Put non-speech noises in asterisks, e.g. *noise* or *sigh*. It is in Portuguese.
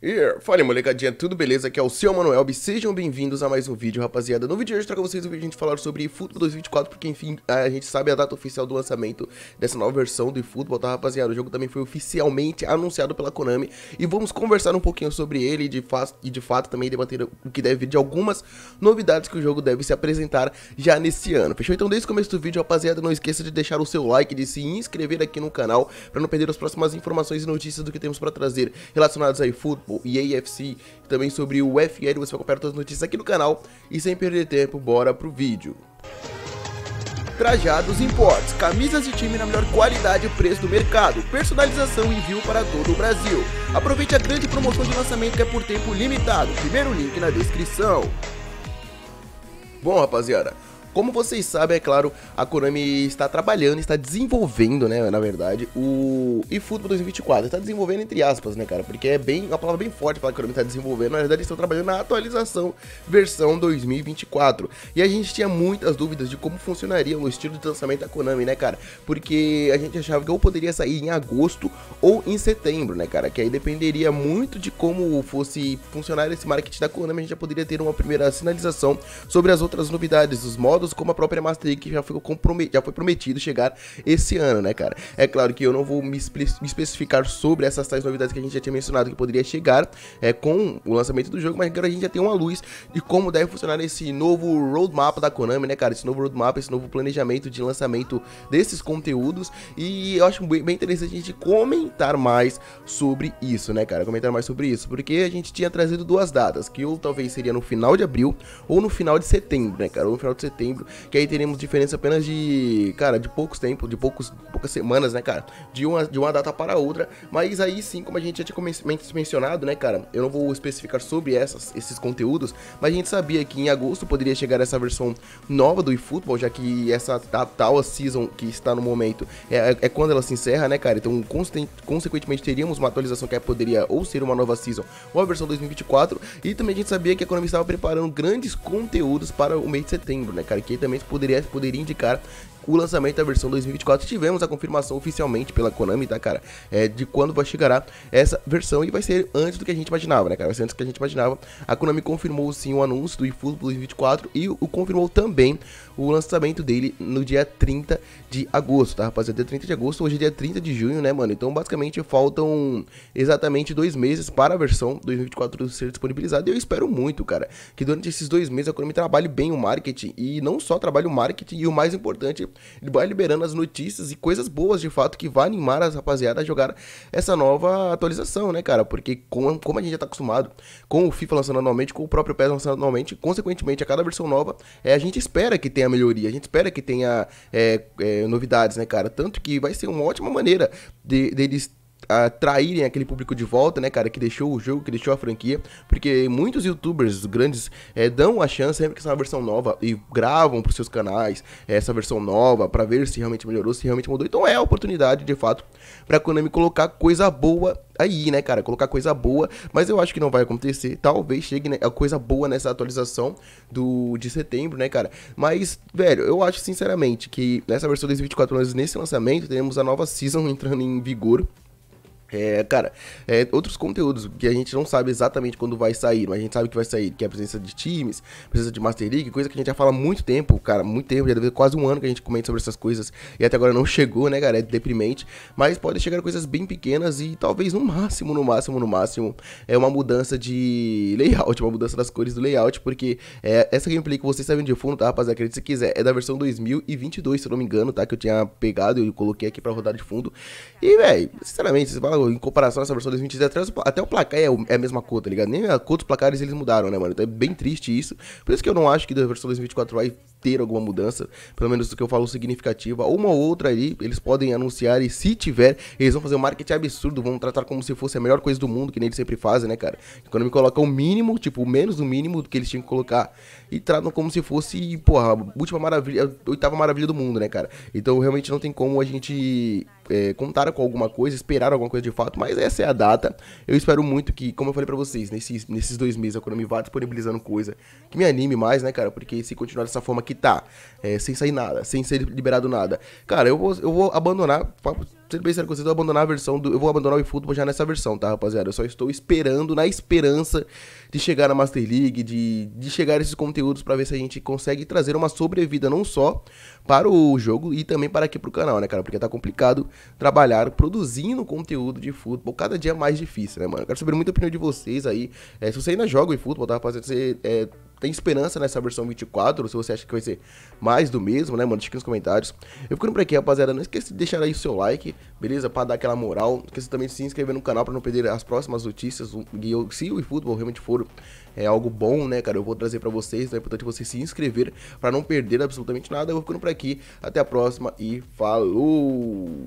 Yeah. Fala molecadinha, tudo beleza? Aqui é o seu Manuel e sejam bem-vindos a mais um vídeo, rapaziada. No vídeo de hoje trago vocês um vídeo a gente falar sobre eFootball 2024, porque enfim, a gente sabe a data oficial do lançamento dessa nova versão do eFootball, tá rapaziada? O jogo também foi oficialmente anunciado pela Konami e vamos conversar um pouquinho sobre ele e de, e de fato também debater o que deve vir de algumas novidades que o jogo deve se apresentar já nesse ano. Fechou? Então desde o começo do vídeo, rapaziada, não esqueça de deixar o seu like, de se inscrever aqui no canal para não perder as próximas informações e notícias do que temos para trazer relacionadas a eFootball e AFC, também sobre o FL, você vai acompanhar todas as notícias aqui no canal. E sem perder tempo, bora pro vídeo. Trajados Imports, camisas de time na melhor qualidade e preço do mercado, personalização e envio para todo o Brasil. Aproveite a grande promoção de lançamento que é por tempo limitado, primeiro link na descrição. Bom rapaziada, como vocês sabem, é claro, a Konami está trabalhando, está desenvolvendo, né, na verdade, o eFootball 2024. Está desenvolvendo entre aspas, né, cara? Porque é bem é uma palavra bem forte para a Konami está desenvolvendo. Na verdade, eles estão trabalhando na atualização versão 2024. E a gente tinha muitas dúvidas de como funcionaria o estilo de lançamento da Konami, né, cara? Porque a gente achava que ou poderia sair em agosto ou em setembro, né, cara? Que aí dependeria muito de como fosse funcionar esse marketing da Konami, a gente já poderia ter uma primeira sinalização sobre as outras novidades, os modos como a própria Master League, que já foi, já foi prometido chegar esse ano, né, cara? É claro que eu não vou me, espe me especificar sobre essas tais novidades que a gente já tinha mencionado que poderia chegar é, com o lançamento do jogo, mas agora a gente já tem uma luz de como deve funcionar esse novo roadmap da Konami, né, cara? Esse novo roadmap, esse novo planejamento de lançamento desses conteúdos. E eu acho bem interessante a gente comentar mais sobre isso, né, cara? Comentar mais sobre isso, porque a gente tinha trazido duas datas, que ou talvez seria no final de abril ou no final de setembro, né, cara? Ou no final de setembro setembro, que aí teremos diferença apenas de, cara, de poucos tempos, de poucos, poucas semanas, né, cara? De uma, de uma data para outra. Mas aí sim, como a gente já tinha mencionado, né, cara? Eu não vou especificar sobre essas, esses conteúdos, mas a gente sabia que em agosto poderia chegar essa versão nova do eFootball, já que essa a tal season que está no momento é, é, é quando ela se encerra, né, cara? Então, consequentemente, teríamos uma atualização que é, poderia ou ser uma nova season ou a versão 2024. E também a gente sabia que a Konami estava preparando grandes conteúdos para o mês de setembro, né, cara? aqui também poderia, poderia indicar o lançamento da versão 2024. Tivemos a confirmação oficialmente pela Konami, tá, cara? É, de quando vai chegar essa versão e vai ser antes do que a gente imaginava, né, cara? Vai ser antes do que a gente imaginava. A Konami confirmou sim o anúncio do eFootball 2024 e o confirmou também o lançamento dele no dia 30 de agosto, tá, rapaziada? Dia 30 de agosto, hoje é dia 30 de junho, né, mano? Então, basicamente, faltam exatamente dois meses para a versão 2024 ser disponibilizada. E eu espero muito, cara, que durante esses dois meses a Konami trabalhe bem o marketing e não só trabalhe o marketing, e o mais importante, ele vai liberando as notícias e coisas boas de fato que vai animar as rapaziadas a jogar essa nova atualização, né, cara? Porque como, como a gente já tá acostumado com o FIFA lançando anualmente, com o próprio PES lançando anualmente, consequentemente a cada versão nova, é, a gente espera que tenha melhoria, a gente espera que tenha é, é, novidades, né, cara? Tanto que vai ser uma ótima maneira de, deles atraírem aquele público de volta, né, cara, que deixou o jogo, que deixou a franquia, porque muitos youtubers grandes é, dão a chance sempre que são uma versão nova e gravam para seus canais eh, essa versão nova para ver se realmente melhorou, se realmente mudou. Então é a oportunidade, de fato, para Konami colocar coisa boa aí, né, cara? Colocar coisa boa, mas eu acho que não vai acontecer. Talvez chegue né, a coisa boa nessa atualização do de setembro, né, cara? Mas, velho, eu acho sinceramente que nessa versão anos nesse lançamento, teremos a nova season *laughs* entrando em vigor. É, cara, é, outros conteúdos que a gente não sabe exatamente quando vai sair, mas a gente sabe que vai sair, que é a presença de times, presença de Master League, coisa que a gente já fala há muito tempo, cara, muito tempo, já deve ter quase um ano que a gente comenta sobre essas coisas e até agora não *laughs* chegou, né, cara, é deprimente, mas pode chegar coisas bem pequenas e talvez no máximo, no máximo, no máximo, é uma mudança de layout, uma mudança das cores do layout, porque é, essa gameplay que vocês sabem de fundo, tá, rapaziada, acredite se quiser, é da versão 2022, se eu não me engano, tá, que eu tinha pegado e coloquei aqui pra rodar de fundo, e, velho, sinceramente, vocês falam em comparação a essa versão de 2023, até o placar é, é a mesma cor, tá ligado? Nem a cor dos placares eles mudaram, né, mano? Então é bem triste isso. Por isso que eu não acho que da versão 2024 vai ter alguma mudança, pelo menos do que eu falo significativa, ou uma ou outra ali, eles podem anunciar e se tiver, eles vão fazer um marketing absurdo, vão tratar como se fosse a melhor coisa do mundo, que nem eles sempre fazem, né, cara? Quando me colocam o mínimo, tipo, menos do mínimo do que eles tinham que colocar, e tratam como se fosse, porra, a última maravilha, a oitava maravilha do mundo, né, cara? Então realmente não tem como a gente é, contar com alguma coisa, esperar alguma coisa de fato, mas essa é a data. Eu espero muito que, como eu falei para vocês, nesses, nesses dois meses a Konami vá disponibilizando coisa que me anime mais, né, cara? Porque se continuar dessa forma que tá, é, sem sair nada, sem ser liberado nada. Cara, eu vou, eu vou abandonar, sendo bem sério com vocês, eu vou abandonar a versão do. Eu vou abandonar o eFootball já nessa versão, tá, rapaziada? Eu só estou esperando, na esperança de chegar na Master League, de, de chegar esses conteúdos para ver se a gente consegue trazer uma sobrevida não só para o jogo e também para aqui pro canal, né, cara? Porque tá complicado trabalhar produzindo conteúdo de futebol cada dia é mais difícil, né, mano? Eu quero saber muita opinião de vocês aí. É, se você ainda joga o futebol, tá, rapaziada? Você é, tem esperança nessa versão 24, se você acha que vai ser mais do mesmo, né, mano? Deixa aqui nos comentários. Eu ficando por aqui, rapaziada. Não esqueça de deixar aí o seu like, beleza? Pra dar aquela moral. Não esqueça também de se inscrever no canal pra não perder as próximas notícias. se o eFootball realmente for é, algo bom, né, cara? Eu vou trazer pra vocês. Então é importante você se inscrever pra não perder absolutamente nada. Eu vou ficando por aqui. Até a próxima e falou!